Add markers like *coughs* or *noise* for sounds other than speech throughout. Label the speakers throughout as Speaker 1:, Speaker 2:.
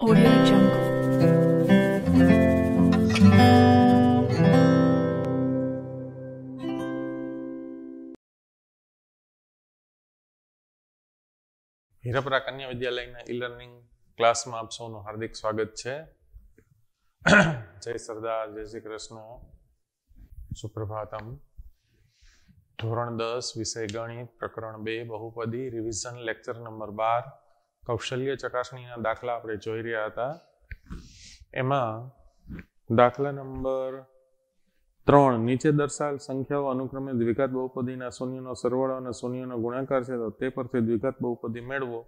Speaker 1: Audio Jungle. Hirpara કન્યા વિદ્યાલયના e learning ક્લાસમાં આપ સૌનું હાર્દિક સ્વાગત છે જય સરદાર જય શ્રી કૃષ્ણ સુપ્રભાતમ ધોરણ દસ વિષય ગણિત પ્રકરણ બે બહુપદી રિવિઝન લેક્ચર નંબર બાર કૌશલ્ય ચકાસણીના દાખલા આપણે જોઈ રહ્યા હતા એમાં દાખલા નંબર ત્રણ નીચે દર્શાવેલ સંખ્યાઓ અનુક્રમે દ્વિઘાત બહુપદીના શૂન્યનો સરવાળો અને શૂન્યનો ગુણાકાર છે તો તે પરથી દ્વિઘાત બહુપદી મેળવો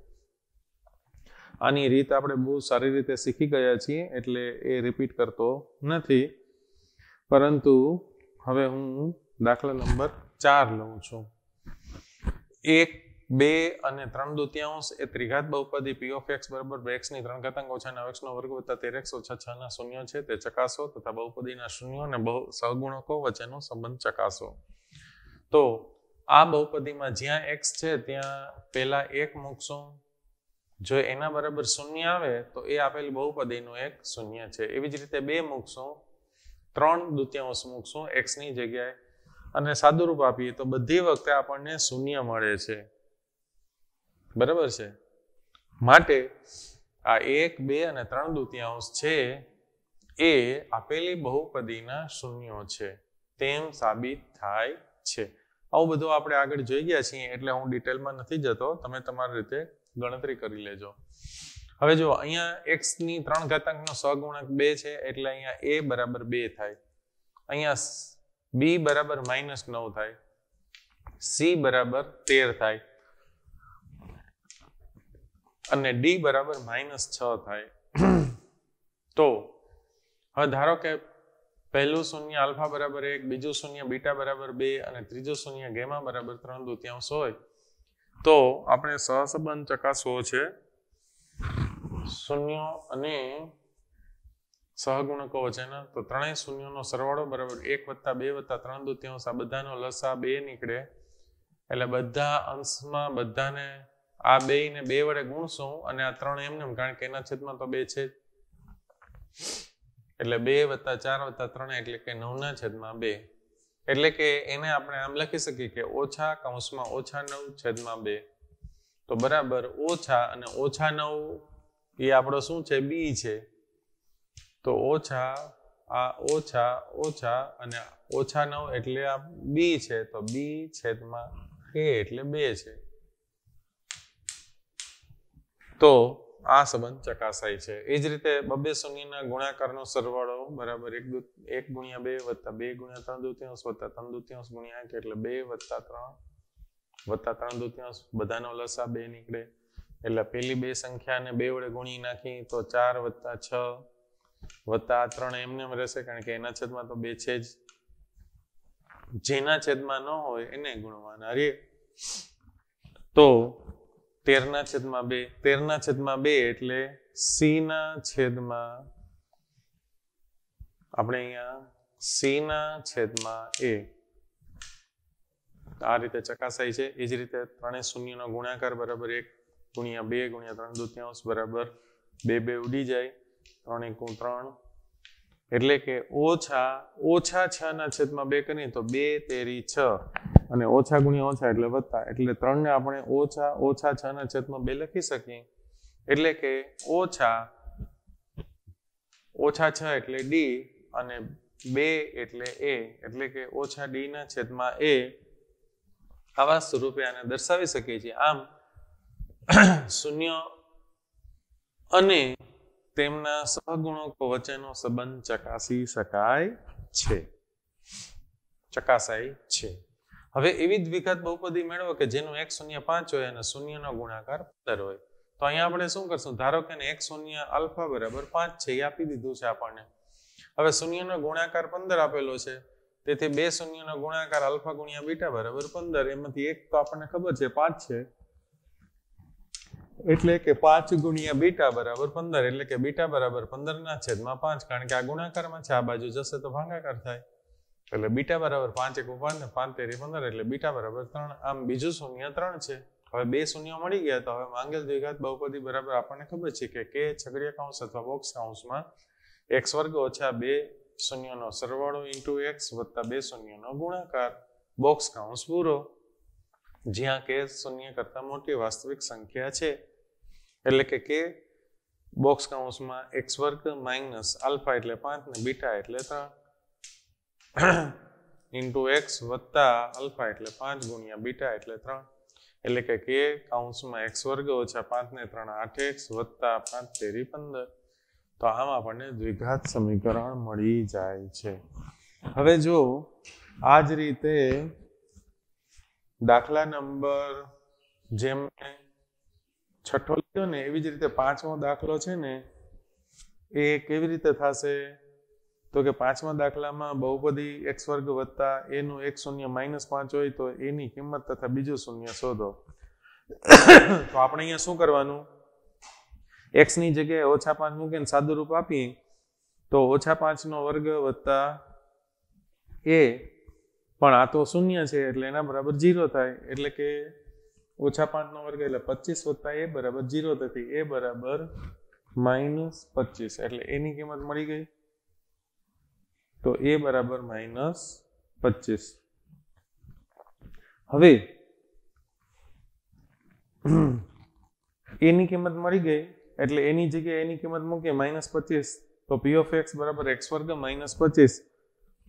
Speaker 1: આની રીત આપણે બહુ સારી રીતે શીખી ગયા છીએ એટલે એ રિપીટ કરતો નથી પરંતુ હવે હું દાખલા નંબર ચાર લઉં છું એક બે અને ત્રણ દુત્યાંશ એ ત્રિઘાત બહુપદી પી ઓફ એક્સ બરાબર એક્સની ત્રણ ઘાતાંક ઓછા નવ એક્સનો વર્ગ વત્તા તેર એક્સ ઓછા છના શૂન્ય છે તે ચકાસો તથા બહુપદીના શૂન્યો અને બહુ સહગુણકો વચ્ચેનો સંબંધ ચકાસો તો આ બહુપદીમાં જ્યાં એક્સ છે ત્યાં પહેલા એક મૂકશો જો એના બરાબર શૂન્ય આવે તો એ આપેલ બહુપદીનું એક શૂન્ય છે એવી જ રીતે બે મૂકશું ત્રણ દુત્યાંશ મૂકશું એક્સની જગ્યાએ અને સાદુરૂપ આપીએ તો બધી વખતે આપણને શૂન્ય મળે છે બરાબર છે માટે આ એક બે અને ત્રણ દુત્યાંશ છે એ આપેલી બહુપદીના શૂન્યો છે તેમ સાબિત થાય છે આવું બધું આપણે આગળ જોઈ ગયા છીએ એટલે હું ડિટેલમાં નથી જતો તમે તમારી રીતે ગણતરી કરી લેજો હવે જો અહીંયા એક્સની ત્રણ ઘાતાંકનો સગુણક બે છે એટલે અહીંયા એ બરાબર બે થાય અહીંયા બી બરાબર માઇનસ નવ થાય સી બરાબર તેર થાય અને ડી બરાબર માઇનસ છ થાય તો હવે ધારો કે પહેલું શૂન્ય આલ્ફા બરાબર એક બીજું શૂન્ય બીટા બરાબર બે અને ત્રીજું શૂન્ય ગેમા બરાબર ત્રણ દૂત્યાંશ હોય તો આપણે સહસંબંધ ચકાસવો છે શૂન્ય અને સહગુણકો છે વચ્ચેના તો ત્રણેય શૂન્યનો સરવાળો બરાબર એક વત્તા બે વત્તા ત્રણ દૂત્યાંશ આ બધાનો લસા બે નીકળે એટલે બધા અંશમાં બધાને આ બે ને બે વડે ગુણશું અને આ ત્રણ એમને કારણ કે એના છેદમાં તો બે છે એટલે બે વત્તા ચાર વત્તા ત્રણ એટલે કે નવના છેદમાં બે એટલે કે એને આપણે આમ લખી શકીએ કે ઓછા કૌંસમાં ઓછા નવ છેદમાં બે તો બરાબર ઓછા અને ઓછા નવ એ આપણો શું છે બી છે તો ઓછા આ ઓછા ઓછા અને ઓછા નવ એટલે આ બી છે તો બી છેદમાં એ એટલે બે છે તો આ સંબંધ ચકાસાય છે એ જ રીતે બબે શૂન્યના ગુણાકારનો સરવાળો બરાબર એક એક ગુણ્યા બે વત્તા બે ગુણ્યા ત્રણ દુત્યાંશ વત્તા ત્રણ દુત્યાંશ ગુણ્યા એક એટલે બે વત્તા ત્રણ વત્તા ત્રણ દુત્યાંશ બધાનો લસા બે નીકળે એટલે પેલી બે સંખ્યાને બે વડે ગુણી નાખી તો ચાર વત્તા છ વત્તા આ ત્રણ એમને એમ રહેશે કારણ કે એના છેદમાં તો બે છે જ જેના છેદમાં ન હોય એને ગુણવાના રે તો તેરના છેદમાં બે તેરના છેદમાં બે એટલે સીના છેદમાં આપણે અહીંયા સીના છેદમાં એ આ રીતે ચકાસાય છે એ જ રીતે ત્રણેય શૂન્યનો ગુણાકાર બરાબર એક ગુણ્યા બે ગુણ્યા ત્રણ દૂત્યાંશ બરાબર બે બે ઉડી જાય ત્રણ એક ત્રણ એટલે કે ઓછા ઓછા છ ના છેદમાં બે કરીએ તો બે તેરી છ અને ઓછા ગુણ્યા ઓછા એટલે વધતા એટલે ત્રણને આપણે ઓછા ઓછા છ ના છેદમાં બે લખી શકીએ એટલે કે ઓછા ઓછા છ એટલે ડી અને બે એટલે એ એટલે કે ઓછા ડી ના છેદમાં એ આવા સ્વરૂપે આને દર્શાવી શકીએ છીએ આમ *clears throat* શૂન્ય અને તેમના સહગુણકો વચ્ચેનો સંબંધ ચકાસી શકાય છે ચકાસાય છે હવે એવી જ વિઘાત બહુપદી મેળવો કે જેનું એક શૂન્ય પાંચ હોય અને શૂન્યનો ગુણાકાર પંદર હોય તો અહીંયા આપણે શું કરશું ધારો કે એક શૂન્ય આલ્ફા બરાબર પાંચ છે એ આપી દીધું છે આપણને હવે શૂન્યનો ગુણાકાર પંદર આપેલો છે તેથી બે શૂન્યનો ગુણાકાર આલ્ફા ગુણ્યા બીટા બરાબર પંદર એમાંથી એક તો આપણને ખબર છે પાંચ છે એટલે કે પાંચ ગુણ્યા બીટા બરાબર પંદર એટલે કે બીટા બરાબર પંદર ના છેદમાં પાંચ કારણ કે આ ગુણાકારમાં છે આ બાજુ જશે તો ભાંગાકાર થાય એટલે બીટા બરાબર પાંચ એક પાંચ ને પાંચ તેરી પંદર એટલે બીટા બરાબર ત્રણ આમ બીજું શૂન્ય ત્રણ છે હવે બે શૂન્ય મળી ગયા તો હવે માંગેલ દ્વિઘાત બહુપદી બરાબર આપણને ખબર છે કે કે છગડીયા કૌંસ અથવા બોક્સ કૌંસમાં એક્સ વર્ગ ઓછા બે શૂન્યનો સરવાળો ઇન્ટુ એક્સ વત્તા બે શૂન્યનો ગુણાકાર બોક્સ કાઉન્સ પૂરો જ્યાં કે શૂન્ય કરતાં મોટી વાસ્તવિક સંખ્યા છે એટલે કે કે બોક્સ કાઉન્સમાં એક્સ વર્ગ માઇનસ આલ્ફા એટલે પાંચ ને બીટા એટલે ત્રણ ઇન્ટુ *coughs* એક્સ વત્તા અલ્ફા એટલે પાંચ ગુણ્યા બીટા એટલે ત્રણ એટલે કે કે કાઉન્સમાં એક્સ વર્ગ ઓછા પાંચ ને ત્રણ આઠ એક્સ વત્તા પાંચ તેરી પંદર તો આમ આપણને દ્વિઘાત સમીકરણ મળી જાય છે હવે જો આ જ રીતે દાખલા નંબર જેમ છઠ્ઠો લીધો ને એવી જ રીતે પાંચમો દાખલો છે ને એ કેવી રીતે થશે તો કે પાંચમા દાખલામાં બહુપદી એક્સ વર્ગ વત્તા એનું એક શૂન્ય માઇનસ પાંચ હોય તો એની કિંમત તથા બીજું શૂન્ય શોધો તો આપણે અહીંયા શું કરવાનું એક્સની જગ્યાએ ઓછા પાંચ મૂકીને સાદું રૂપ આપીએ તો ઓછા પાંચનો વર્ગ વત્તા એ પણ આ તો શૂન્ય છે એટલે એના બરાબર જીરો થાય એટલે કે ઓછા પાંચનો વર્ગ એટલે પચીસ વત્તા એ બરાબર જીરો થતી એ બરાબર માઇનસ પચીસ એટલે એની કિંમત મળી ગઈ તો એ બરાબર માઇનસ પચીસ હવે એની કિંમત મળી ગઈ એટલે એની જગ્યાએ એની કિંમત મૂકીએ માઇનસ પચીસ તો પી ઓફ એક્સ બરાબર એક્સ વર્ગ માઇનસ પચીસ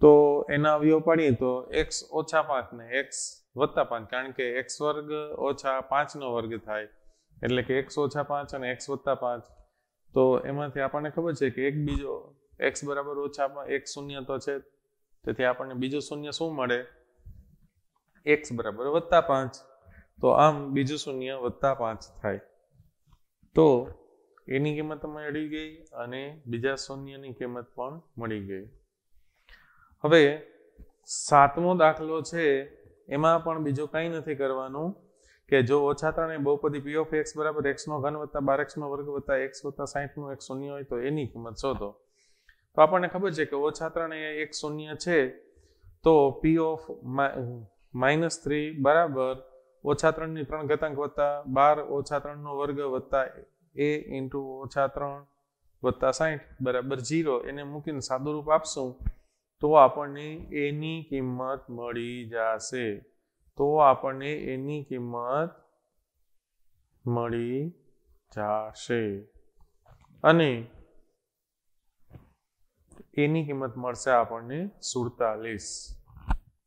Speaker 1: તો એના અવયવ પાડીએ તો એક્સ ઓછા પાંચ ને એક્સ વત્તા પાંચ કારણ કે એક્સ વર્ગ ઓછા પાંચનો વર્ગ થાય એટલે કે એક્સ ઓછા પાંચ અને એક્સ વત્તા પાંચ તો એમાંથી આપણને ખબર છે કે એક બીજો એક્સ બરાબર ઓછામાં એક શૂન્ય તો છે તેથી આપણને બીજું શૂન્ય શું મળે એક્સ બરાબર વત્તા પાંચ તો આમ બીજું શૂન્ય વત્તા પાંચ થાય તો એની કિંમત મળી ગઈ અને બીજા શૂન્યની કિંમત પણ મળી ગઈ હવે સાતમો દાખલો છે એમાં પણ બીજું કંઈ નથી કરવાનું કે જો ઓછા ત્રણે બહુપદી પી ઓફ એક્સ બરાબર એક્સનો ઘન વત્તા બાર એક્સનો વર્ગ વત્તા એક્સ વત્તા સાહીઠનું એક શૂન્ય હોય તો એની કિંમત શોધો તો આપણને ખબર છે કે ઓછા ત્રણ એ એક શૂન્ય છે તો પી ઓફ માઇનસ થ્રી બરાબર ઓછા ત્રણની ત્રણ ઘાતાંક વત્તા બાર ઓછા ત્રણનો વર્ગ વત્તા એ ઇન્ટુ ઓછા ત્રણ વત્તા સાહીઠ બરાબર જીરો એને મૂકીને સાદું રૂપ આપશું તો આપણને એની કિંમત મળી જશે તો આપણને એની કિંમત મળી જશે અને એની કિંમત મળશે આપણને સુડતાલીસ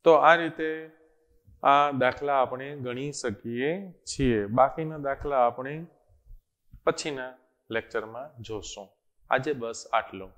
Speaker 1: તો આ રીતે આ દાખલા આપણે ગણી શકીએ છીએ બાકીના દાખલા આપણે પછીના લેક્ચરમાં જોશું આજે બસ આટલું